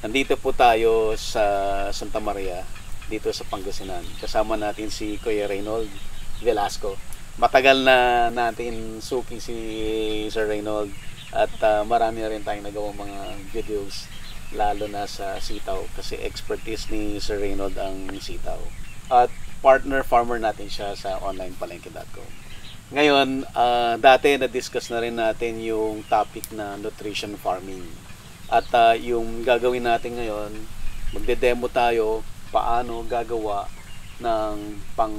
Nandito po tayo sa Santa Maria, dito sa Pangasinan. Kasama natin si Kuya Reynold Velasco. Matagal na natin suki si Sir Reynold at uh, marami na rin tayong nagawang mga videos lalo na sa sitaw kasi expertise ni Sir Reynold ang sitaw. At partner farmer natin siya sa onlinepalengke.com. Ngayon, uh, dati na-discuss na rin natin yung topic na nutrition farming at uh, yung gagawin natin ngayon, magde-demo tayo paano gagawa ng pang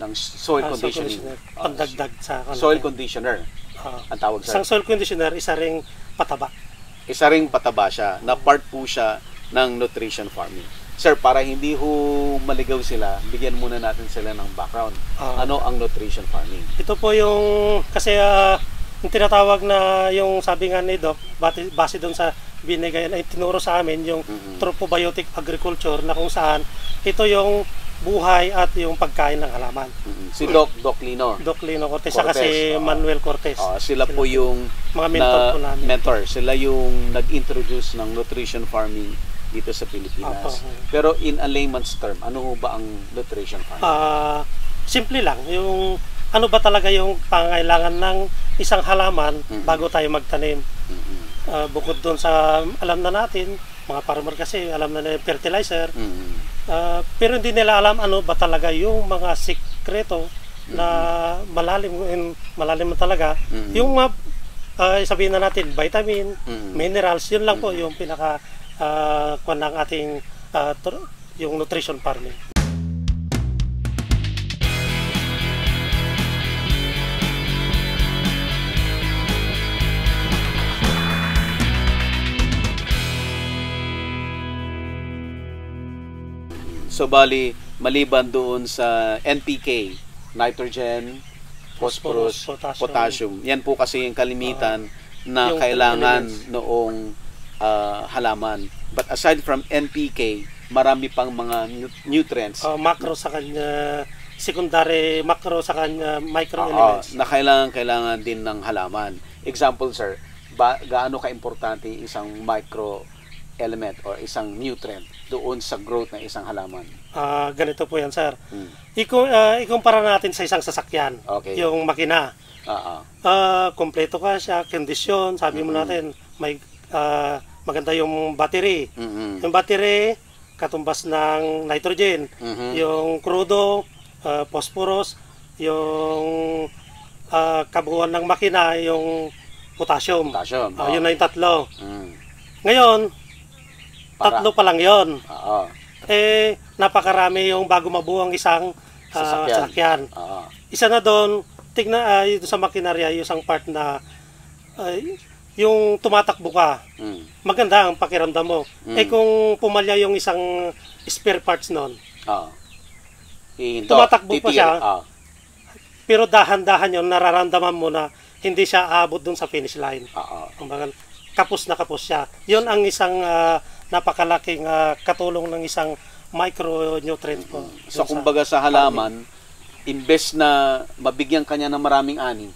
ng soil uh, conditioning. conditioner. Uh, ah, Pagdagdag sa ano, soil conditioner. Uh, ang tawag sa. Isang soil conditioner, isa ring pataba. Isa ring pataba siya. Na part po siya ng nutrition farming. Sir, para hindi ho maligaw sila, bigyan muna natin sila ng background. Uh, ano ang nutrition farming? Ito po yung kasi uh, yung tinatawag na yung sabi nga ni Doc, base, base doon sa binigay ay tinuro sa amin yung mm-hmm. true probiotic agriculture na kung saan ito yung buhay at yung pagkain ng halaman. Mm-hmm. Si Doc Doc Lino. Doc Lino Cortez, Cortez kasi uh, Manuel Cortez. Uh, ah, sila, sila po yung mga mentor na, po namin. Mentor, sila yung nag-introduce ng nutrition farming dito sa Pilipinas. Apo. Pero in a layman's term, ano ba ang nutrition farming? Uh, simple lang, yung ano ba talaga yung pangailangan ng isang halaman bago tayo magtanim. Uh, bukod doon sa alam na natin, mga farmer kasi alam na nila yung fertilizer. Uh, pero hindi nila alam ano ba talaga yung mga sikreto na malalim malalim talaga yung mga uh, sabihin na natin vitamin, minerals, yun lang po yung pinaka uh, ng ating uh, yung nutrition farming. So bali maliban doon sa NPK, nitrogen, phosphorus, potassium. potassium. Yan po kasi yung kalimitan uh, na yung kailangan elements. noong uh, halaman. But aside from NPK, marami pang mga nutrients. Uh, macro sa kanya secondary macro sa kanya micro elements. Uh, na kailangan kailangan din ng halaman. Example sir, ba, gaano ka importante isang micro element or isang nutrient doon sa growth ng isang halaman? Ah, ganito po yan, sir. Hmm. Iko, ah, ikumpara natin sa isang sasakyan, Okay. yung makina. Oo. Ah, ah. ah kompleto ka siya, kondisyon, sabi mo natin, may ah, maganda yung battery. Mhm. Yung battery, katumbas ng nitrogen. Mhm. Yung krudo, ah, phosphorus, yung ah, kabuuan ng makina, yung potassium. Potassium. Ah, yun na yung tatlo. Mm. Ngayon, para, Tatlo pa lang yon. Oo. Eh, napakarami yung bago mabuhang isang uh, sasakyan. sasakyan. Oo. Isa na doon, tignan uh, yung sa makinarya, yung isang part na uh, yung tumatakbo ka, mm. maganda ang pakiramdam mo. Mm. Eh kung pumalya yung isang spare parts noon, Oo. tumatakbo titir. pa siya, Oo. pero dahan-dahan yon nararamdaman mo na hindi siya aabot dun sa finish line. Oo. Oh, kapos na kapos siya. Yun ang isang uh, napakalaking uh, katulong ng isang micronutrient po. So kumbaga sa halaman, farming. imbes na mabigyan kanya ng maraming ani,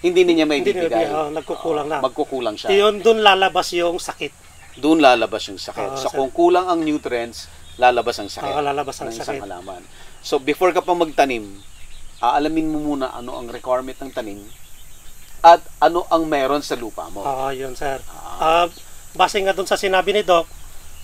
hindi niya may hindi bibigay. Niya, oh, nagkukulang oh, Magkukulang siya. Yun, doon lalabas yung sakit. Doon lalabas yung sakit. Oh, so, so kung kulang ang nutrients, lalabas ang sakit. Oh, lalabas ang ng sakit. halaman. So before ka pa magtanim, aalamin mo muna ano ang requirement ng tanim at ano ang meron sa lupa mo. Oo, oh, yun sir. Ah. Uh, base nga doon sa sinabi ni Doc,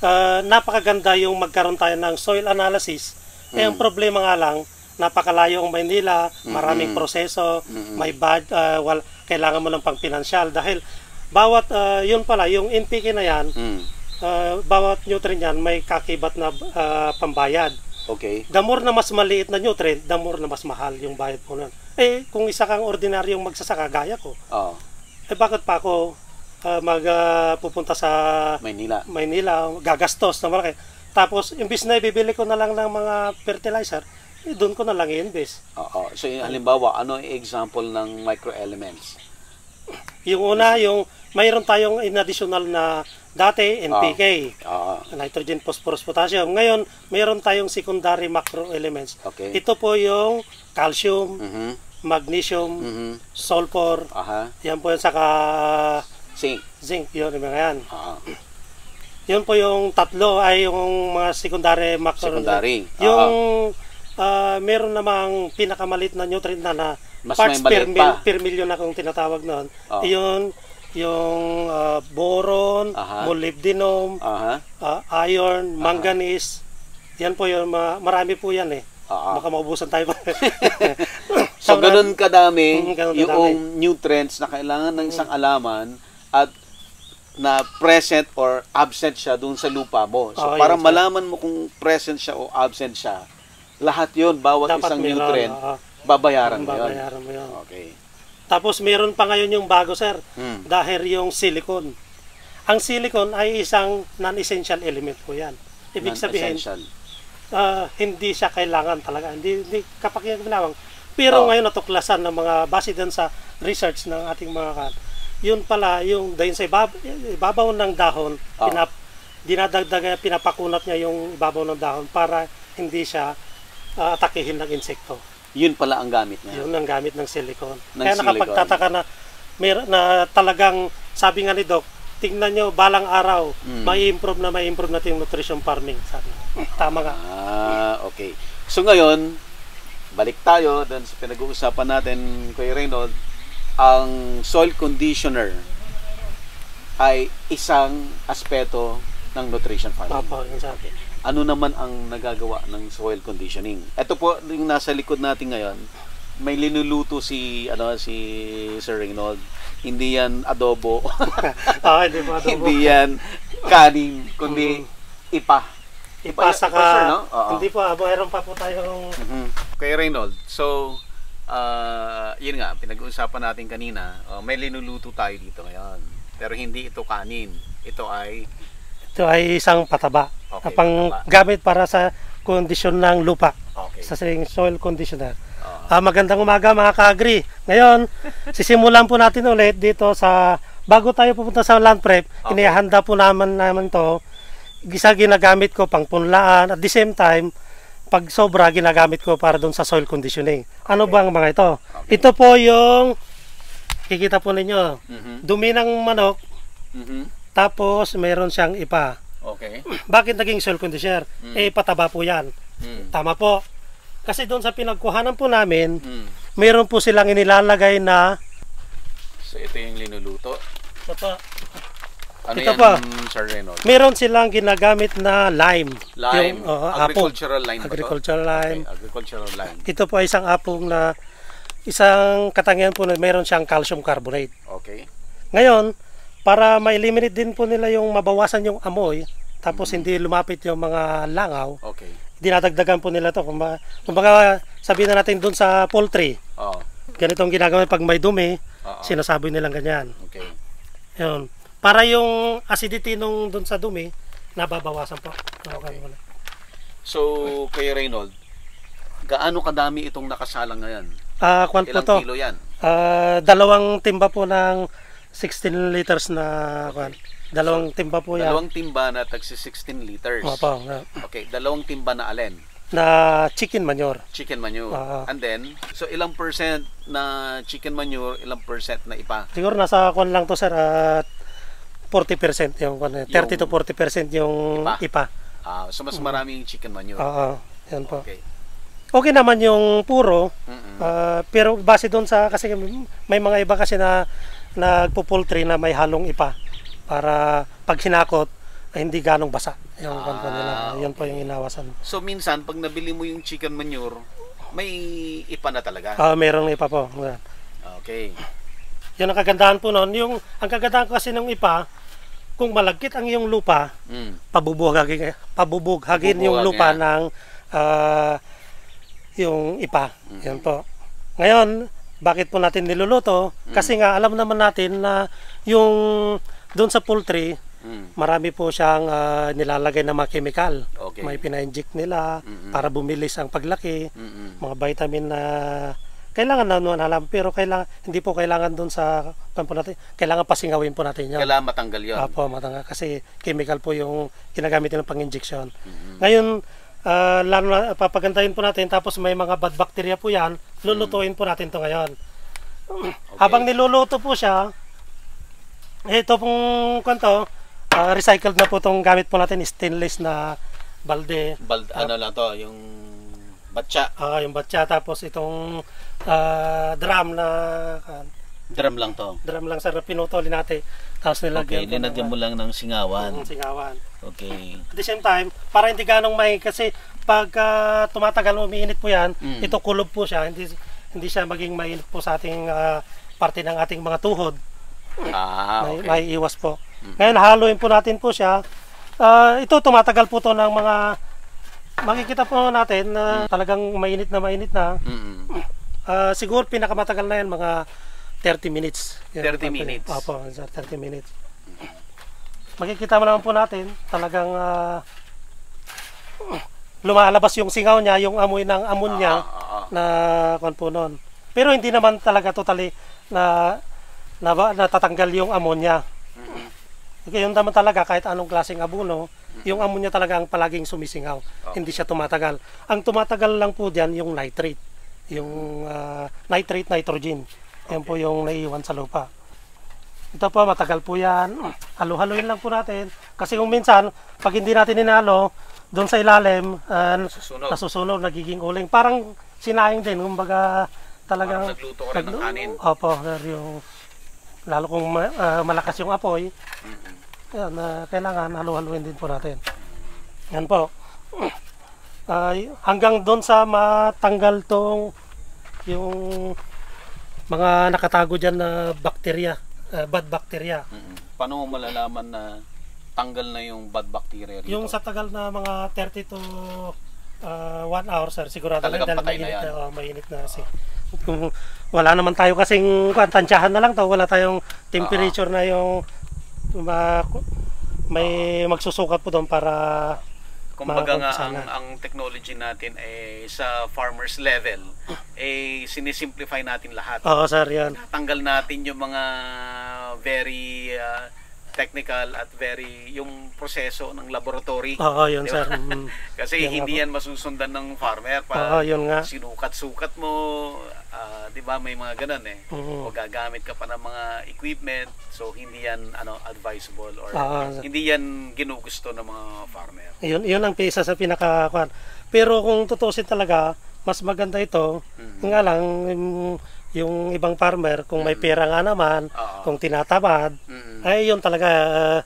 uh, napakaganda yung magkaroon tayo ng soil analysis. Mm. Eh, ang mm. problema nga lang, napakalayo ang Maynila, maraming mm-hmm. proseso, mm-hmm. may bad, uh, wal, kailangan mo lang pang pangpinansyal dahil bawat, uh, yun pala, yung NPK na yan, mm. uh, bawat nutrient yan may kakibat na uh, pambayad. Okay. The more na mas maliit na nutrient, the more na mas mahal yung bayad mo nun. Eh, kung isa kang ordinaryong magsasaka, gaya ko, oh. eh bakit pa ako uh, magpupunta uh, sa Maynila. Maynila, gagastos na malaki. Tapos imbis na ibibili ko na lang ng mga fertilizer, eh, doon ko na lang i-invest. Oo. So halimbawa, ano example ng microelements? Yung una, yung mayroon tayong in additional na dati NPK. Oh. Ah. Oh. Ah. Nitrogen, phosphorus, potassium. Ngayon, mayroon tayong secondary macro elements. Okay. Ito po yung calcium, mm-hmm. magnesium, mm-hmm. sulfur. Aha. Yan po yan saka zinc. Zinc, yun yung mga yan. Ah. Yun po yung tatlo ay yung mga secondary macro. Secondary. Yung uh, meron namang pinakamalit na nutrient na na Mas parts per, mil, per million na kung tinatawag noon. Oh. Yun, yung uh, boron, Aha. molybdenum, Aha. Uh, iron, Aha. manganese. Yan po yung ma- marami po yan eh. Aha. Baka maubusan tayo. so, ganun kadami mm, ganun kadami. yung nutrients na kailangan ng isang mm. alaman at na present or absent siya doon sa lupa mo. So, oh, para yun, malaman mo kung present siya o absent siya, lahat yon bawat Dapat isang nutrient, uh, ah, babayaran, babayaran mo 'yon. Mo yun. Okay. Tapos, meron pa ngayon yung bago, sir, hmm. dahil yung silicon. Ang silicon ay isang non-essential element po yan. Ibig sabihin, uh, hindi siya kailangan talaga. Hindi, hindi kapag ginawang. Pero oh. ngayon natuklasan ng mga base din sa research ng ating mga yun pala yung dahil sa ibab ibabaw ng dahon oh. pinap dinadagdag pinapakunat niya yung ibabaw ng dahon para hindi siya uh, atakihin ng insekto. Yun pala ang gamit niya. Yun ang gamit ng silicone. Ng Kaya nakapagtataka na, may, na talagang sabi nga ni Doc, tingnan nyo balang araw, mm. may improve na may improve natin yung nutrition farming. Sabi. Tama nga. Ah, okay. So ngayon, balik tayo dun sa pinag-uusapan natin kay Reynold ang soil conditioner ay isang aspeto ng nutrition farming. sa atin. Ano naman ang nagagawa ng soil conditioning? Ito po yung nasa likod natin ngayon. May linuluto si ano si Sir Reynold. Hindi yan adobo. ah, hindi adobo? hindi yan kanin, kundi mm mm-hmm. ipa. Ipa, ipa saka, sure, no? Oo. hindi po, ah, mayroon pa po tayong... Mm-hmm. Kay Reynold, so uh, yun nga, pinag-uusapan natin kanina, uh, may linuluto tayo dito ngayon. Pero hindi ito kanin. Ito ay... Ito ay isang pataba. Okay, pang pataba. gamit para sa kondisyon ng lupa. Okay. Sa soil conditioner. Uh, uh, magandang umaga mga ka-agri. Ngayon, sisimulan po natin ulit dito sa... Bago tayo pupunta sa land prep, okay. inihanda po naman naman to. Isa ginagamit ko pang punlaan at the same time, pag sobra ginagamit ko para doon sa soil conditioning. Ano okay. ba ang mga ito? Okay. Ito po yung kikita po ninyo. Mm-hmm. Dumi ng manok. Mm-hmm. Tapos mayroon siyang ipa. Okay. Bakit naging soil conditioner? Mm. Eh pataba po 'yan. Mm. Tama po. Kasi doon sa pinagkuhanan po namin, mm. meron po silang inilalagay na So ito yung linuluto. Totoo. Ano Ika yan, pa, Sir Reynolds? Meron silang ginagamit na lime. Lime. Yung, uh, oh, agricultural apple. lime Agricultural lime. Okay, agricultural lime. Ito po ay isang apong na isang katangian po na meron siyang calcium carbonate. Okay. Ngayon, para ma-eliminate din po nila yung mabawasan yung amoy, tapos mm. hindi lumapit yung mga langaw. Okay. Dinadagdagan po nila to. Kung, ma, baka sabihin na natin doon sa poultry. Oo. Oh. Ganitong ginagawa pag may dumi, Uh-oh. sinasabi nilang ganyan. Okay. Yun para yung acidity nung doon sa dumi nababawasan po. Okay. So, kay Reynold, gaano kadami itong nakasalang ngayon? Ah, uh, kwan po to. kilo yan? Uh, dalawang timba po ng 16 liters na kwan. Dalawang so, timba po yan. Dalawang timba na tagsi 16 liters. Opo. Uh, okay, dalawang timba na alen na chicken manure. Chicken manure. Uh, And then, so ilang percent na chicken manure, ilang percent na iba? Siguro nasa kon lang to sir, at uh, 40% yung, ano, 30 eh. to 40% yung ipa. ipa. Uh, so mas maraming chicken manure. Oo, yan po. Okay. Okay naman yung puro, mm uh, pero base doon sa, kasi may mga iba kasi na nagpo-poultry na may halong ipa para pag sinakot, ay hindi ganong basa. Yung ah, kanto nila. okay. po yung inawasan. So minsan, pag nabili mo yung chicken manure, may ipa na talaga? Ah, uh, mayroong ipa po. Okay. Yan ang kagandahan po noon. Yung, ang kagandahan kasi ng ipa, kung malagkit ang iyong lupa, mm. pabubuhagin, pabubuhagin yung lupa niya. ng uh, yung ipa. Mm. Yan po. Ngayon, bakit po natin niluluto? Mm. Kasi nga alam naman natin na yung doon sa poultry, mm. marami po siyang uh, nilalagay na mga chemical. Okay. May pina-inject nila mm-hmm. para bumilis ang paglaki, mm-hmm. mga vitamin na uh, kailangan na naman alam pero kailangan hindi po kailangan doon sa kampo natin kailangan pasingawin po natin yun kailangan matanggal yun apo matanggal kasi chemical po yung ginagamit ng pang-injection mm-hmm. ngayon uh, lalo na papagandahin po natin tapos may mga bad bacteria po yan lulutuin mm-hmm. po natin to ngayon okay. habang niluluto po siya ito pong kanto uh, ah, recycled na po tong gamit po natin stainless na balde balde uh, ano lang to yung batya ah uh, yung batya tapos itong uh, drum na ah, drum lang to drum lang sir pinutol natin tapos nilagyan okay, nilagyan mo lang ng singawan mm, singawan okay at the same time para hindi ganong may kasi pag uh, tumatagal umiinit po yan mm. ito kulob po siya hindi hindi siya maging mainit po sa ating uh, parte ng ating mga tuhod ah, okay. may, may iwas po mm. ngayon haluin po natin po siya uh, ito tumatagal po to ng mga makikita po natin na uh, mm. talagang mainit na mainit na mm -mm. Uh, siguro pinakamatagal na yan, mga 30 minutes. Yan 30 minutes? Opo, 30 minutes. Makikita mo naman po natin, talagang uh, lumalabas yung singaw niya, yung amoy ng amon niya ah, na kwan po noon. Pero hindi naman talaga totally na, na natatanggal yung ammonia. Okay, yung naman talaga kahit anong klaseng abono, yung ammonia talaga ang palaging sumisingaw. Oh. Hindi siya tumatagal. Ang tumatagal lang po diyan yung nitrate yung uh, nitrate nitrogen. Yan po yung naiiwan sa lupa. Ito po, matagal po yan. Halo-haloin lang po natin. Kasi kung minsan, pag hindi natin inalo, doon sa ilalim, uh, nasusunog. nasusunog, nagiging uling. Parang sinaing din, kumbaga talagang... Parang nagluto ko rin ng kanin. Opo, yung, lalo kung ma- uh, malakas yung apoy, mm-hmm. yan, uh, kailangan halo-haloin din po natin. Yan po uh, hanggang doon sa matanggal tong yung mga nakatago diyan na bacteria, uh, eh, bad bacteria. Mm -hmm. Paano mo malalaman na tanggal na yung bad bacteria rito? Yung sa tagal na mga 30 to uh, ah, 1 hour sir, sigurado Talagang na dahil mainit na, Na, oh, mainit na kasi. Uh Wala naman tayo kasing tansyahan na lang to, wala tayong temperature uh ah. -huh. na yung ma, may magsusukat po doon para Kumbaga nga ang, ang technology natin ay eh, sa farmers level eh sinisimplify natin lahat. Oo sir, yan. Tanggal natin yung mga very uh, technical at very yung proseso ng laboratory. Oo, yun diba? sir. Mm. Kasi yan hindi yan masusundan ng farmer pa. Oo, yun nga. Sinukat-sukat mo, uh, 'di ba may mga ganun eh. Mm-hmm. O gagamit ka pa ng mga equipment, so hindi yan ano advisable or Oo, hindi yan ginugusto ng mga farmer. Yun, yun ang pisa sa pinaka Pero kung tutusin talaga, mas maganda ito. Mm-hmm. Nga lang, um, yung ibang farmer kung may mm. pera nga naman, Oo. kung tinatamad, Mm-mm. ay yun talaga uh,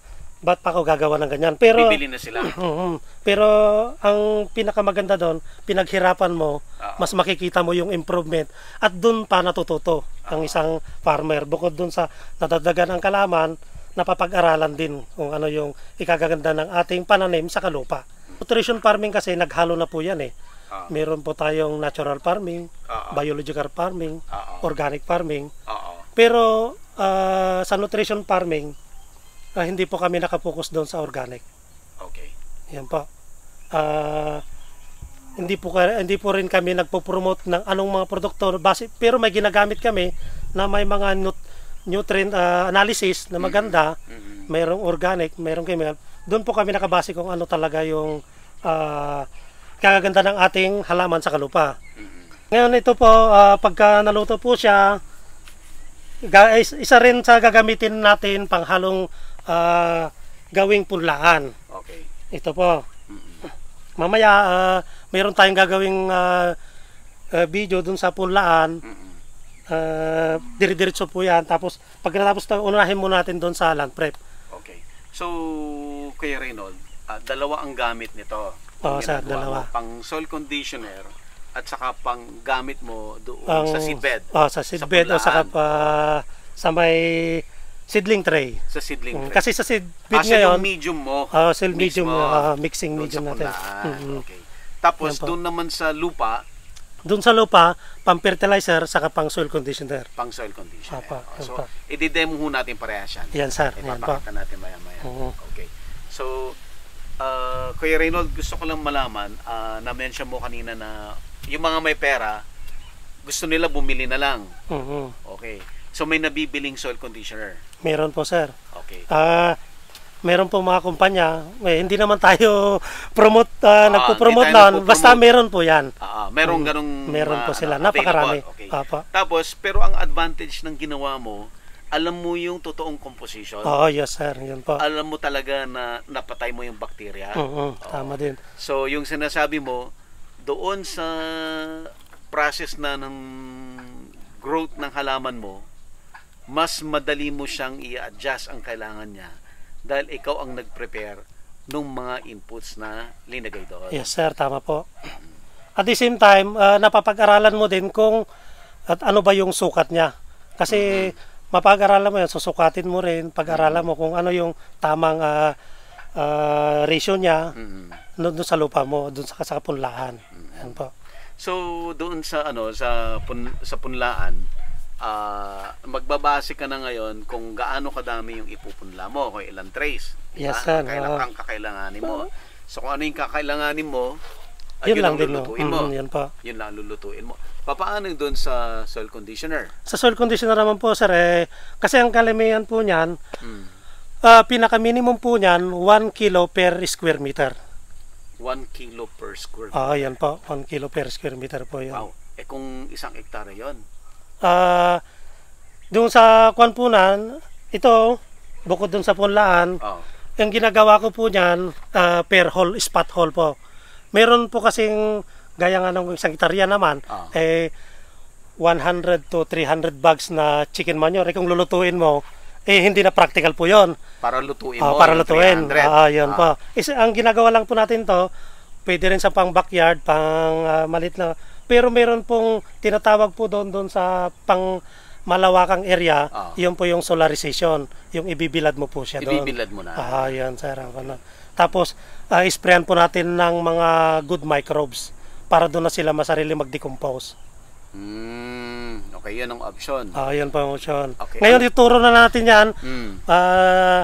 ba't pa ako gagawa ng ganyan? Pero Bibili na sila. Mhm. pero ang pinakamaganda doon, pinaghirapan mo, Oo. mas makikita mo yung improvement at doon pa natututo ang isang farmer bukod doon sa nadadagan ng kalaman, napapag-aralan din kung ano yung ikagaganda ng ating pananim sa kalupa. Nutrition farming kasi naghalo na po yan eh. Uh-huh. Meron po tayong natural farming, uh-huh. biological farming, uh-huh. organic farming. Uh-huh. Pero uh, sa nutrition farming, uh, hindi po kami nakapokus doon sa organic. Okay. Yan po. Uh, hindi po hindi po rin kami nagpo-promote ng anong mga produkto base pero may ginagamit kami na may mga nut, nutrient uh, analysis na maganda, mm-hmm. mayroong organic, mayroong chemical. Doon po kami nakabase kung ano talaga yung uh, kagaganda ng ating halaman sa kalupa. Mm-hmm. Ngayon ito po, uh, pagka naluto po siya, isa rin sa gagamitin natin panghalong uh, gawing punlaan. Okay. Ito po. Mm-hmm. Mamaya, uh, mayroon tayong gagawing uh, uh, video dun sa punlaan. Uh, mm-hmm. diridiritso po yan. Tapos, pag natapos na, unahin muna natin dun sa land prep. Okay. So, kay Reynold, uh, dalawa ang gamit nito o, sa dalawa. Mo, pang soil conditioner at saka pang gamit mo doon ang, ah, sa seedbed. O, sa seedbed sa o saka pa, sa may seedling tray. Sa seedling mm, tray. kasi sa seedbed ah, ngayon, medium mo. O, uh, seed medium, uh, mixing medium natin. Mm-hmm. Okay. Tapos doon naman sa lupa, doon sa lupa, pang fertilizer saka pang soil conditioner. Pang soil conditioner. Apa, oh, so, apa. i-demo ho natin parehas yan. Yan, sir. Ipapakita eh, natin maya-maya. Uh-huh. Okay. So, uh, Kuya Reynold, gusto ko lang malaman, uh, na-mention mo kanina na yung mga may pera, gusto nila bumili na lang. Mm-hmm. Okay. So may nabibiling soil conditioner? Meron po, sir. Okay. Ah, uh, meron po mga kumpanya, eh, hindi naman tayo promote, uh, ah, ah nagpo-promote na, nagpo basta meron po yan. Ah, meron mm-hmm. ganong... Meron po sila, uh, napakarami. Okay. Tapos, pero ang advantage ng ginawa mo, alam mo yung totoong composition. Oo, yes sir. yun po. Alam mo talaga na napatay mo yung bacteria. Oo, Oo. tama din. So, yung sinasabi mo, doon sa process na ng growth ng halaman mo, mas madali mo siyang i-adjust ang kailangan niya dahil ikaw ang nag-prepare ng mga inputs na linagay doon. Yes sir, tama po. At the same time, uh, napapag-aralan mo din kung at ano ba yung sukat niya. Kasi mm-hmm mapag-aralan mo yan, susukatin mo rin, pag-aralan mm. mo kung ano yung tamang uh, uh, ratio niya mm-hmm. doon sa lupa mo, doon sa, sa punlaan. Mm-hmm. Yan po. So doon sa ano sa pun, sa punlaan, uh, magbabase ka na ngayon kung gaano kadami yung ipupunla mo, kung ilang trays. Yes, sir. Kailangan, oh. ang kakailanganin mo. So kung ano yung kakailanganin mo, ay, ah, yun, yun lang din lulutuin mo. Mm, yun pa. Yun lang lulutuin mo. Paano doon sa soil conditioner? Sa soil conditioner naman po sir, eh, kasi ang kalamihan po niyan, mm. uh, pinaka-minimum po niyan, 1 kilo per square meter. 1 kilo per square ah, meter? Ah, yan po. 1 kilo per square meter po yun. Wow. Eh kung isang hektare yon? Ah, uh, doon sa kwan po nan, ito, bukod doon sa punlaan, oh. yung ginagawa ko po niyan, uh, per hole, spot hole po. Meron po kasing, gaya ng ng isang gitarya naman, ah. eh, 100 to 300 bags na chicken manure. Eh, kung lulutuin mo, eh hindi na practical po 'yon. Para lutuin uh, mo. para lutuin. Ah, uh, ah, ah, 'yon ah. po. Is ang ginagawa lang po natin 'to, pwede rin sa pang backyard, pang uh, ah, malit na pero meron pong tinatawag po doon doon sa pang malawakang area, ah. 'yon po yung solarization, yung ibibilad mo po siya doon. Ibibilad mo na. Ah, 'yon sir. Ano. Tapos uh, isprayan po natin ng mga good microbes para doon na sila masarili mag-decompose. Mm, okay, yun ang option. Ah, uh, yun po ang option. Okay. Ngayon, ituturo na natin yan. Mm. Uh,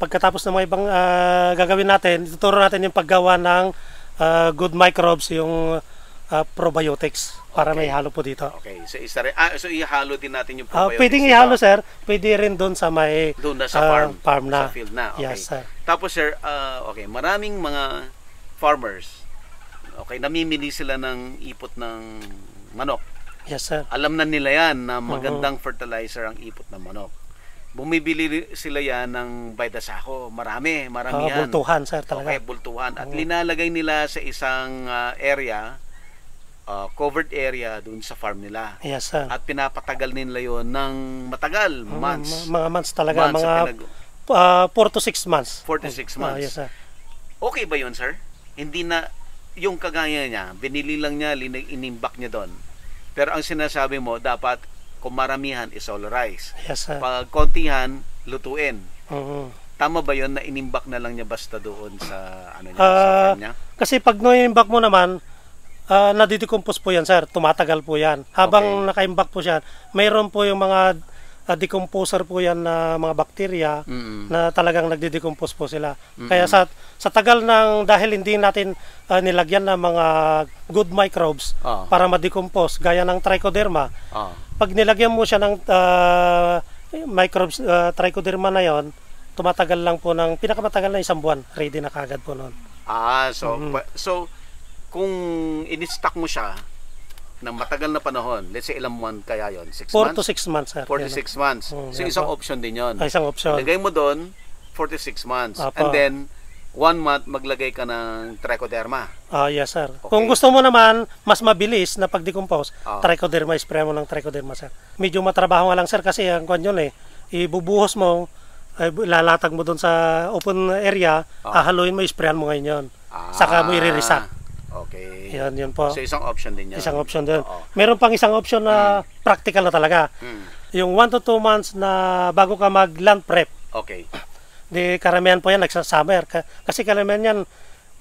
pagkatapos ng mga ibang uh, gagawin natin, ituturo natin yung paggawa ng uh, good microbes, yung uh, uh, probiotics para okay. may halo po dito. Okay. So isa rin, ah, so ihalo din natin yung ah, probiotics. Uh, pwedeng ihalo sir. Pwede rin doon sa may doon na sa uh, farm, ah, farm na. Sa field na. Okay. Yes, sir. Tapos sir, uh, okay, maraming mga farmers okay, namimili sila ng ipot ng manok. Yes, sir. Alam na nila 'yan na mm-hmm. magandang uh-huh. fertilizer ang ipot ng manok. Bumibili sila yan ng by baydasako. Marami, maramihan. Uh, bultuhan, sir, talaga. Okay, bultuhan. At uh-huh. linalagay nila sa isang uh, area uh, covered area doon sa farm nila. Yes, sir. At pinapatagal nila yon ng matagal, mm, months. M- mga months talaga, months mga 4 uh, ah, to 6 months. 4 to 6 ah, months. Uh, yes, sir. Okay ba yon sir? Hindi na, yung kagaya niya, binili lang niya, inimbak niya doon. Pero ang sinasabi mo, dapat kung maramihan, isolarized. Yes, sir. Pag kontihan, lutuin. Oo. Mm-hmm. Uh-huh. Tama ba yon na inimbak na lang niya basta doon sa ano niya, uh, sa niya? Kasi pag no inimbak mo naman, uh, nadidecompose po yan sir, tumatagal po yan. Habang okay. naka-imbak po siya, mayroon po yung mga uh, decomposer po yan na mga bakterya mm-hmm. na talagang nagde-decompose po sila. Mm-hmm. Kaya sa sa tagal ng dahil hindi natin uh, nilagyan ng mga good microbes oh. para ma-decompose gaya ng trichoderma. Oh. Pag nilagyan mo siya ng uh, microbes uh, trichoderma na 'yon, tumatagal lang po ng pinakamatagal na isang buwan, ready na kagad po noon. Ah, so mm-hmm. so kung in-stock mo siya ng matagal na panahon, let's say ilang month kaya yon 6 months? 4 to 6 months, sir. 4 to 6 months. Mm, so, isang po. option din yon Ay, ah, isang option. Lagay mo doon, 4 to 6 months. Apo. And then, one month maglagay ka ng trichoderma. Ah, uh, yes sir. Okay. Kung gusto mo naman mas mabilis na pagdecompose, uh. trichoderma spray mo ng trichoderma sir. Medyo matrabaho nga lang sir kasi ang kwan yun eh, ibubuhos mo, eh, lalatag mo doon sa open area, uh. Ah. ahaluin mo, isprayan mo ngayon yun. Ah. Saka mo i-resack. Okay. Yun, yun po. So isang option din yan. Isang option din. Oo. Meron pang isang option na mm. practical na talaga. Mm. Yung 1 to 2 months na bago ka mag land prep. Okay. Di karamihan po yan nagsasummer. Kasi karamihan yan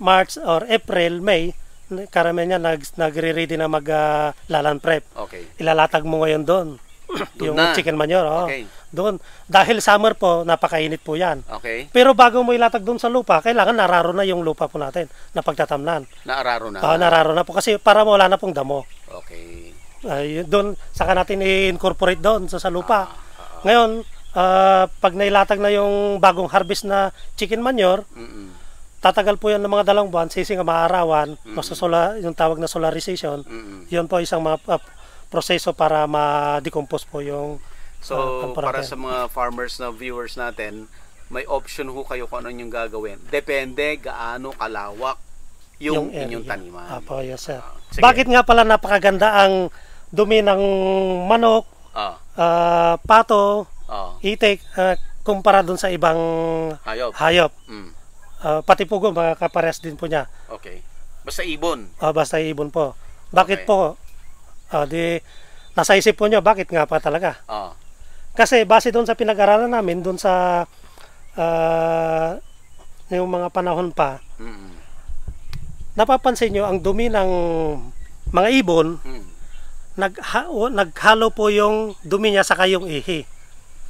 March or April, May, karamihan yan nag, nagre-ready na mag uh, ah, lalan prep. Okay. Ilalatag mo ngayon doon yung na. chicken manure. Oh. Okay. Doon. Dahil summer po, napakainit po yan. Okay. Pero bago mo ilatag doon sa lupa, kailangan nararo na yung lupa po natin na pagtatamnan. Naararo na? Oo, ah, nararo na po. Kasi para wala na pong damo. Okay. Uh, doon, saka natin i-incorporate doon sa, sa lupa. Ah, ah, ah. Ngayon, uh, pag nailatag na yung bagong harvest na chicken manure, Mm-mm. tatagal po yan ng mga dalawang buwan, sisinga maarawan, Mm-mm. yung tawag na solarization, Mm-mm. yun po isang mga, uh, proseso para ma-decompose po yung So, uh, para sa mga farmers na viewers natin, may option ho kayo kung ano yung gagawin. Depende gaano kalawak yung, yung inyong taniman. Apo, yes sir. Uh, Bakit nga pala napakaganda ang dumi ng manok, uh, uh, pato, uh, itik, uh, kumpara dun sa ibang hayop. hayop. Mm. Uh, pati pugo, mga kapares din po niya. Okay. Basta ibon? Uh, basta ibon po. Bakit okay. po? O, ah, di, nasa isip po nyo, bakit nga pa talaga? Oh. Kasi base doon sa pinag-aralan namin, doon sa uh, yung mga panahon pa, mm-hmm. napapansin niyo ang dumi ng mga ibon, mm-hmm. naghalo po yung dumi niya sa kayong ihi.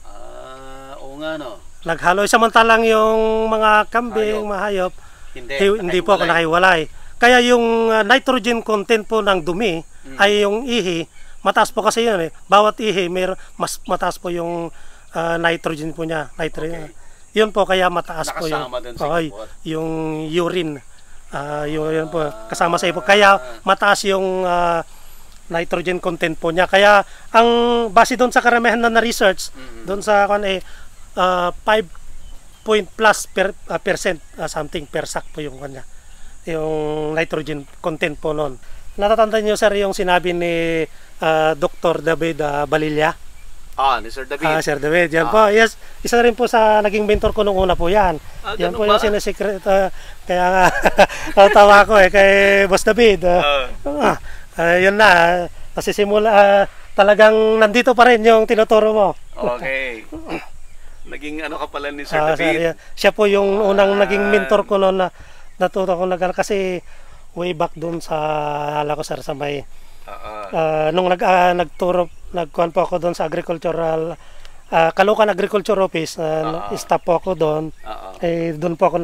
Ah, uh, oo nga no. Naghalo. Samantalang yung mga kambing, hayop. mahayop, hindi, hindi po ako nakaiwalay. Kaya yung ah, nitrogen content po ng dumi mm. ay yung ihi, mataas po kasi yun eh. Bawat ihi, may, mas mataas po yung uh, nitrogen po niya. Nitrogen. Okay. Yun po kaya mataas Nakasama po yung, oh, ipot. yung urine. Uh, yun, yun po, kasama sa ipo. Kaya mataas yung uh, nitrogen content po niya. Kaya ang base doon sa karamihan na na-research, mm-hmm. doon sa kan eh uh, 5 point plus per, uh, percent uh, something per sack po yung kanya yung nitrogen content po noon. Natatanda niyo sir yung sinabi ni uh, ah, Dr. David uh, Balilla? Ah, ni Sir David. Ah, Sir David. Yan ah. po. Yes, isa rin po sa naging mentor ko nung una po yan. Ah, yan po ba? yung sinasikret. Uh, ah, kaya nga, natawa ko eh, kay Boss David. Uh, uh. Uh, yun na, nasisimula, uh, talagang nandito pa rin yung tinuturo mo. Okay. Naging ano ka pala ni Sir uh, David. Sir, siya po yung unang uh, naging mentor ko noon na naturo ko nagal kasi way back doon sa hala ko sir sa may uh, nung nag uh, nagturo nagkuan po ako doon sa agricultural uh, Kalukan Agriculture Office uh, uh, staff po ako doon eh doon po ako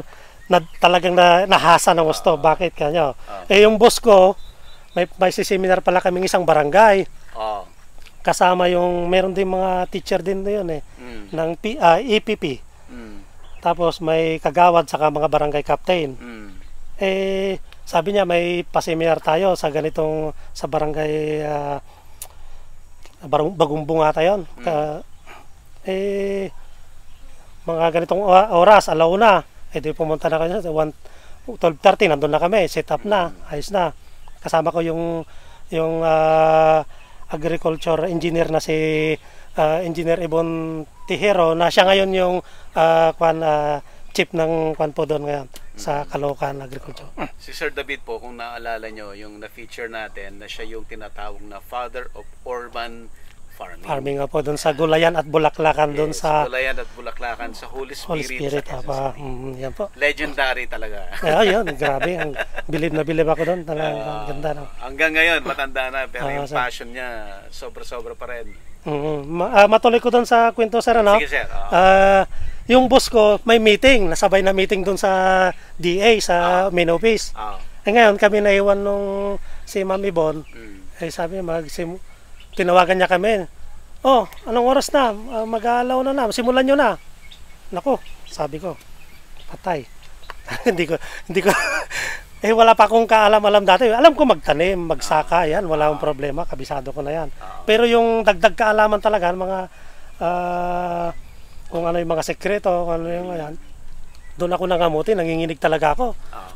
na, talagang na, nahasa na gusto uh, bakit kanya eh yung boss ko may may seminar pala kaming isang barangay uh, kasama yung meron din mga teacher din na yun eh mm. ng P, uh, EPP tapos may kagawad saka mga barangay captain. Mm. Eh sabi niya may pa-seminar tayo sa ganitong sa barangay uh, ah, barang, Bagumbong ata Mm. Uh, eh mga ganitong oras, alauna, eh di pumunta na kayo sa 12:30 nandoon na kami, set up na, mm. ayos na. Kasama ko yung yung uh, agriculture engineer na si uh, Engineer Ibon Tihero na siya ngayon yung uh, kwan, uh, chief ng kwan po doon ngayon sa mm. Caloocan Agriculture. Hmm. Si Sir David po, kung naalala nyo, yung na-feature natin na siya yung tinatawag na father of urban farming. Farming nga po doon sa Gulayan at Bulaklakan yes, doon sa Gulayan at Bulaklakan sa Holy Spirit. Holy Spirit apa. Mm, yan po. Legendary talaga. yeah, yun, grabe. Ang bilib na bilib ako doon. Talaga uh, ganda na. Hanggang ngayon matanda na pero uh, yung passion niya sobra-sobra pa rin. Mm, uh, matuloy ko doon sa kwento sir ano? Sige sir. Oh. Uh, yung boss ko may meeting, nasabay na meeting doon sa DA sa oh. main office. Oh. Eh ngayon kami naiwan nung si Ma'am Ibon. Mm. Eh sabi mag tinawagan niya kami. Oh, anong oras na? Uh, mag-aalaw na na. Simulan niyo na. Nako, sabi ko. Patay. hindi ko hindi ko eh wala pa akong kaalam-alam dati. Alam ko magtanim, magsaka, yan. Wala akong problema. Kabisado ko na yan. Pero yung dagdag kaalaman talaga, mga uh, kung ano yung mga sekreto, kung ano yung yan, doon ako nangamuti, nanginginig talaga ako. Ah.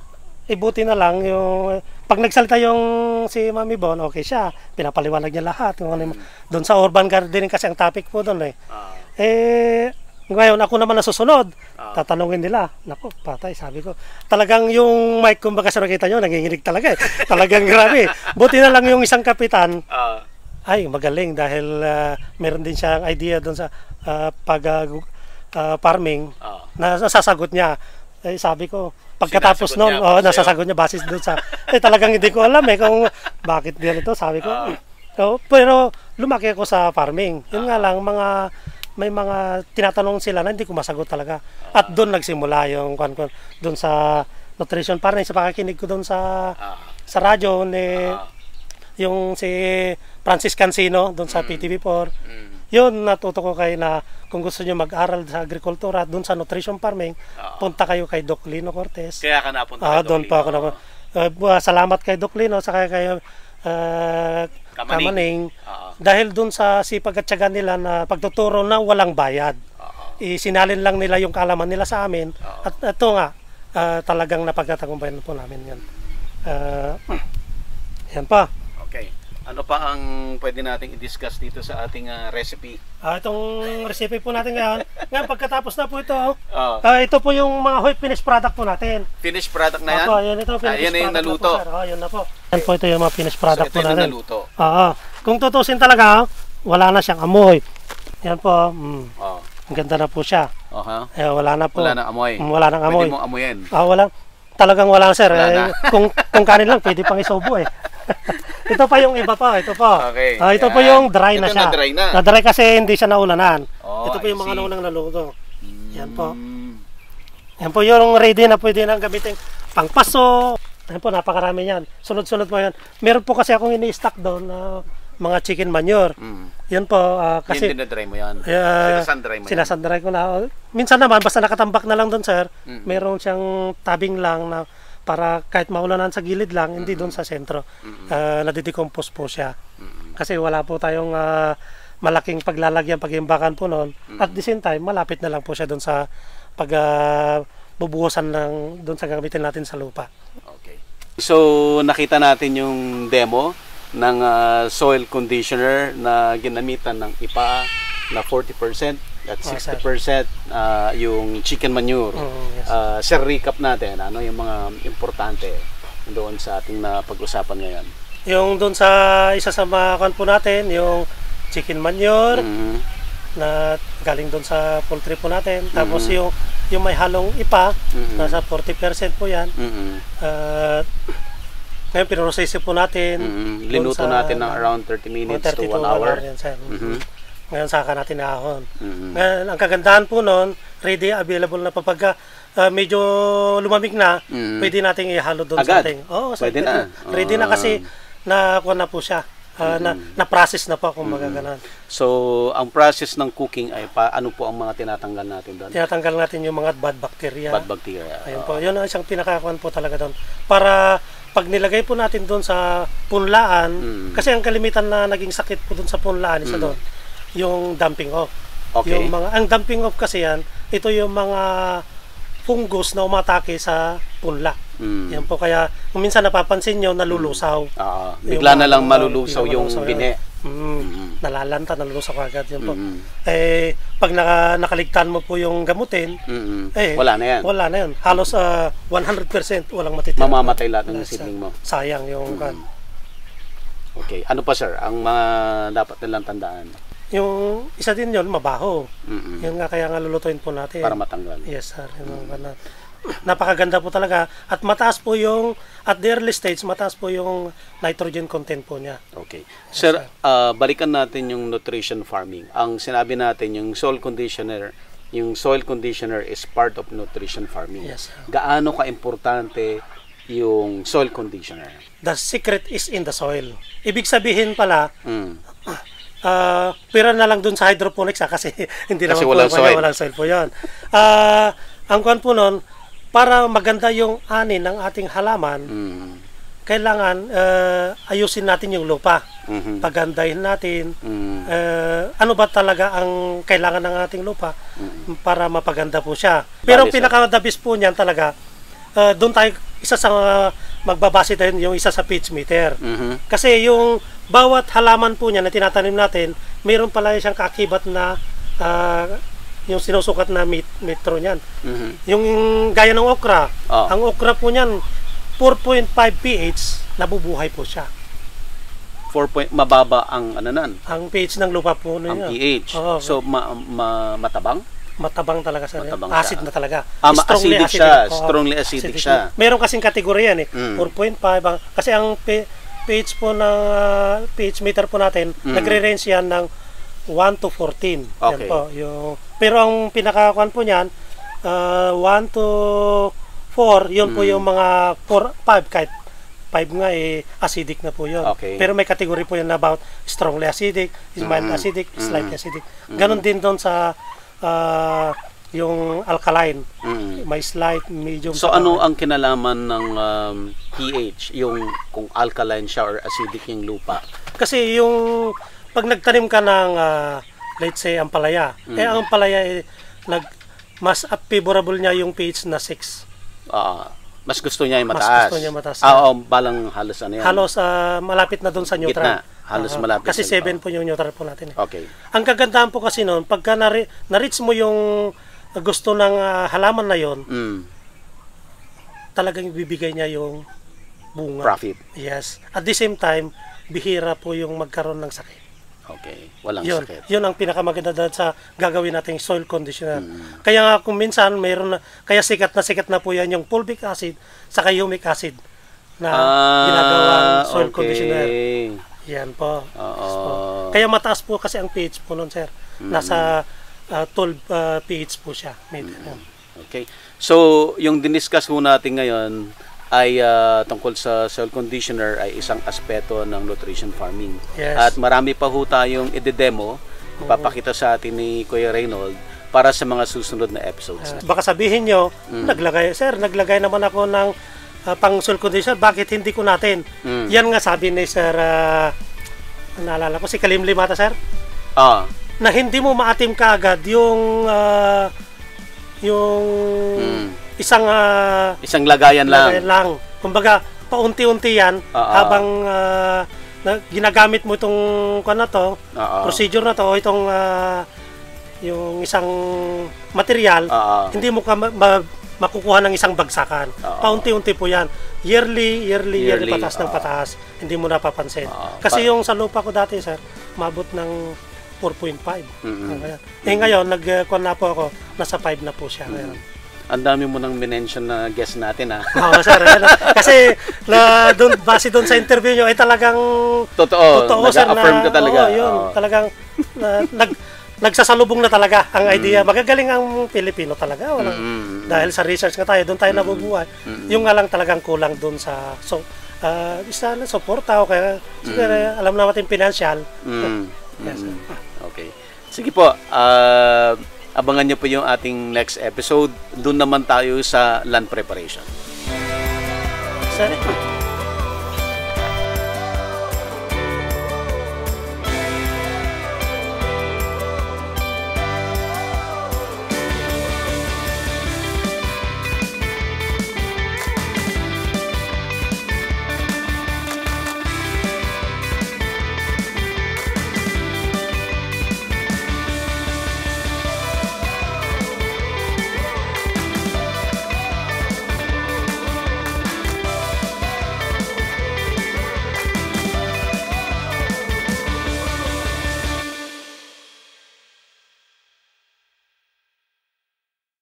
Eh buti na lang yung pag nagsalita yung si Mami Bon, okay siya. Pinapaliwanag niya lahat. Kung ano, yung, hmm. doon sa urban gardening kasi ang topic po doon eh. Ah. Eh ngayon, ako naman nasusunod. Uh, Tatanungin nila. Nako, patay, sabi ko. Talagang yung mic, kumbaga sa nakita nyo, nanginginig talaga eh. Talagang grabe. Buti na lang yung isang kapitan, uh, ay, magaling dahil uh, meron din siyang idea doon sa uh, pag uh, farming uh, na nasasagot niya. Eh, sabi ko, pagkatapos noon, oh, nasasagot niya basis doon sa, eh talagang hindi ko alam eh kung bakit ganito, sabi ko. Uh, oh, pero lumaki ako sa farming. Yun uh, nga lang, mga may mga tinatanong sila na hindi ko masagot talaga. Uh, At doon nagsimula yung kwan kwan doon sa nutrition para sa pakikinig ko doon sa uh, sa radyo ni uh, yung si Francis Cancino doon sa mm, PTV4. Mm. Yun natuto ko kay na kung gusto niyo mag-aral sa agrikultura doon sa nutrition farming, uh, punta kayo kay Doc Lino Cortez. Kaya ka napunta uh, kay Doon pa ako na uh, eh, salamat kay Doc Lino sa kay, kay uh, Kamaning. Kamaning uh-huh. Ah. Dahil dun sa sipag at tiyaga nila na pagtuturo na walang bayad. Uh-huh. Isinalin lang nila yung kaalaman nila sa amin. Uh-huh. At ito nga, uh, talagang napagtatagumpayan po namin yan. Uh, yan pa. Ano pa ang pwede nating i-discuss dito sa ating uh, recipe? Ah, itong recipe po natin ngayon. ngayon, pagkatapos na po ito, oh. uh, ito po yung mga hoy finished product po natin. Finished product na yan? Opo, yan ito. ah, yan product yung naluto. Na po, sir. Oh, yun na po. Yan po ito yung mga finished product so, po natin. naluto. Oo. Oh, Kung tutusin talaga, oh, wala na siyang amoy. Yan po. Oh, mm. Oh. Ang ganda na po siya. Uh-huh. Eh, wala na po. Wala na amoy. Mm, wala nang amoy. Pwede mong amuyin. Ah, wala. Talagang wala, sir. Wala eh, kung, kung kanin lang, pwede pang isobo eh. ito pa yung iba pa, ito pa. Okay. Uh, ito yan. pa yung dry ito na siya. Na-dry na. Na-dry kasi hindi siya naulanan. Oh, ito pa yung mga see. naunang naluto. Mm. Yan po. Yan po yung ready na pwede nang gamitin pangpaso. Yan po, napakarami yan. Sunod-sunod po yan. Meron po kasi akong ini-stock doon na uh, mga chicken manure. Mm. Yan po. Uh, kasi, yan na-dry mo yan. Uh, sinasandry mo sinasandry yan. ko na. Minsan naman, basta nakatambak na lang doon, sir. Mm. Meron siyang tabing lang na para kahit maulanan sa gilid lang, mm-hmm. hindi doon sa sentro. Mm-hmm. Uh, nadidecompose po siya. Mm-hmm. Kasi wala po tayong uh, malaking paglalagyan, pag pagimbakan po noon. Mm-hmm. At the same time, malapit na lang po siya doon sa pag uh, bubuhusan ng doon sa gamitin natin sa lupa. Okay. So nakita natin yung demo ng uh, soil conditioner na ginamitan ng IPA na 40% at 60% uh, yung chicken manure. Mm, yes. uh, sir, recap natin, ano yung mga importante doon sa ating na pag-usapan ngayon? Yung doon sa isa sa mga kanpo natin, yung chicken manure, mm-hmm. na galing doon sa poultry po natin. Mm-hmm. Tapos mm-hmm. yung, yung may halong ipa, mm-hmm. nasa 40% po yan. Mm-hmm. Uh, ngayon, pinrosese po natin. Mm-hmm. Linuto sa, natin ng around 30 minutes 30 to 1 hour. hour yan, sir. Mm-hmm. Ngayon saka natin naahon. Mm-hmm. ang kagandahan po noon, ready available na pagka uh, medyo lumamig na, mm-hmm. pwede nating ihalo doon sa ating. Oo, oh, pwede, pwede na. Ready oh. na kasi ah. na kuha na po siya. Uh, mm-hmm. na, na-process na po kung mm-hmm. So, ang process ng cooking ay pa, ano po ang mga tinatanggal natin doon? Tinatanggal natin yung mga bad bacteria. Bad bacteria. Ayun oh. po. Yun ang isang pinakakuan po talaga doon. Para pag nilagay po natin doon sa punlaan, mm. kasi ang kalimitan na naging sakit po doon sa punlaan, isa mm. Mm-hmm. doon, yung dumping off. Okay. Yung mga, ang dumping off kasi yan, ito yung mga fungus na umatake sa punla. Mm. Yan po kaya minsan napapansin niyo nalulusaw. Mm. Ah, ah. bigla na lang malulusaw yung, yung bine. Mm, mm. Nalalanta, nalulusaw agad yan po. Mm. Eh pag naka, nakaligtaan mo po yung gamutin, mm. eh wala na yan. Wala na yan. Halos uh, ah, 100% walang matitira. Mamamatay lahat ng seedling mo. Sayang yung mm. kan. Okay, ano pa sir ang mga dapat nilang tandaan? Yung isa din yon mabaho. Mm-hmm. Yun nga, kaya nga lulutuin po natin. Para matanggal. Yes, sir. Yun mm-hmm. Napakaganda po talaga. At mataas po yung, at the early stage, mataas po yung nitrogen content po niya. Okay. Yes, sir, sir. Uh, ah, balikan natin yung nutrition farming. Ang sinabi natin, yung soil conditioner, yung soil conditioner is part of nutrition farming. Yes, sir. Gaano ka-importante yung soil conditioner? The secret is in the soil. Ibig sabihin pala, mm Uh, pira na lang dun sa hydroponics ha, ah, kasi hindi kasi naman walang po, soil. Wala, walang soil po yun. Uh, ang kwan po nun, para maganda yung ani ng ating halaman, mm. kailangan uh, ayusin natin yung lupa. Mm-hmm. Pagandahin natin. Mm-hmm. Uh, ano ba talaga ang kailangan ng ating lupa mm-hmm. para mapaganda po siya. Pero ang pinaka-the best po niyan talaga, uh, doon tayo isa sa uh, magbabase tayo yung isa sa pitch meter. Mm-hmm. Kasi yung bawat halaman po niya na tinatanim natin, mayroon pala siyang kaakibat na uh, yung sinusukat na met- metro niyan. Mm-hmm. Yung gaya ng okra, oh. ang okra po niyan 4.5 pH nabubuhay po siya. 4 point, mababa ang ano nan? Ang pH ng lupa po niya. Ang pH. Oo, so ma, ma, matabang? matabang talaga sa Matabang acid na talaga. Ah, strongly acidic, acidic siya. Oh, strongly acidic, acidic siya. Meron kasing kategorya yan eh. Mm. 4.5. Kasi ang pH po ng pH meter po natin, mm. nagre-range yan ng 1 to 14. Okay. po. Yung, pero ang pinakakuan po niyan, uh, ah, 1 to 4, yun mm. po yung mga 4, 5 kahit 5 nga eh acidic na po yun. Okay. Pero may category po 'yan about strongly acidic, is mild mm. acidic, mm. slightly mm. acidic. Ganon mm. din doon sa uh, yung alkaline. Mm. May slight medium. So ano ang kinalaman ng um, pH, yung kung alkaline siya or acidic yung lupa? Kasi yung pag nagtanim ka ng uh, let's say ampalaya, mm. eh ang palaya eh, nag mas favorable niya yung pH na 6. Ah. Uh. Mas gusto niya yung mataas. Mas gusto niya mataas. Ah, oh, balang halos ano yan. Halos uh, malapit na doon sa neutral. Gitna. Halos uh, malapit. Kasi 7 po yung neutral po natin. Eh. Okay. Ang kagandahan po kasi noon, pagka na-reach mo yung gusto ng uh, halaman na yon, mm. talagang ibibigay niya yung bunga. Profit. Yes. At the same time, bihira po yung magkaroon ng sakit. Okay. Walang yun, sakit. Yun ang pinakamaganda dahil sa gagawin nating soil conditioner. Mm. Kaya nga kung minsan mayroon na, kaya sikat na sikat na po yan yung fulvic acid sa humic acid na ah, ginagawang soil okay. conditioner. Yan po. Oo. kaya mataas po kasi ang pH po nun, sir. Mm. Nasa uh, 12 uh, pH po siya. Medium. Mm. Okay. So, yung diniscuss po natin ngayon ay uh, tungkol sa soil conditioner ay isang aspeto ng nutrition farming. Yes. At marami pa ho tayong ide-demo, ipapakita sa atin ni Kuya Reynold para sa mga susunod na episodes. Uh, baka sabihin nyo, mm. naglagay, sir, naglagay naman ako ng uh, pang soil conditioner, bakit hindi ko natin? Mm. Yan nga sabi ni Sir, uh, naalala ko, si Kalimlim ata, Sir? Oo. Uh. Ah. Na hindi mo maatim kaagad yung, uh, yung mm. isang, uh, isang lagayan, lagayan lang. lang. Kumbaga, paunti-unti yan Uh-oh. habang uh, na, ginagamit mo itong kung to, Uh-oh. procedure na to, itong uh, yung isang material, Uh-oh. hindi mo ka ma- ma- makukuha ng isang bagsakan. Oo. Paunti-unti po yan. Yearly, yearly, yearly, yearly pataas ng pataas. Hindi mo napapansin. Oo. Kasi yung sa lupa ko dati, sir, mabot ng 4.5. Mm-hmm. Ah, eh ngayon, nag-kuha na po ako, nasa 5 na po siya ngayon. Mm-hmm. Ang dami mo nang minention na guest natin ha. Ah. Oo, sir. Ah. kasi na doon base doon sa interview niyo ay talagang totoo. Totoo sir na. Affirm ka talaga. Oo, yun, oh. talagang na, nag nagsasalubong na talaga ang mm. idea. Magagaling ang Pilipino talaga. Wala. Mm, mm, mm. Dahil sa research nga tayo, doon tayo mm. nabubuhay. Mm. mm. Yung nga lang talagang kulang doon sa... So, uh, isa na suporta o kaya mm. siguro, eh, alam na natin financial. Mm. yes. Okay. Sige po, uh, abangan niyo po yung ating next episode. Doon naman tayo sa land preparation. Sorry.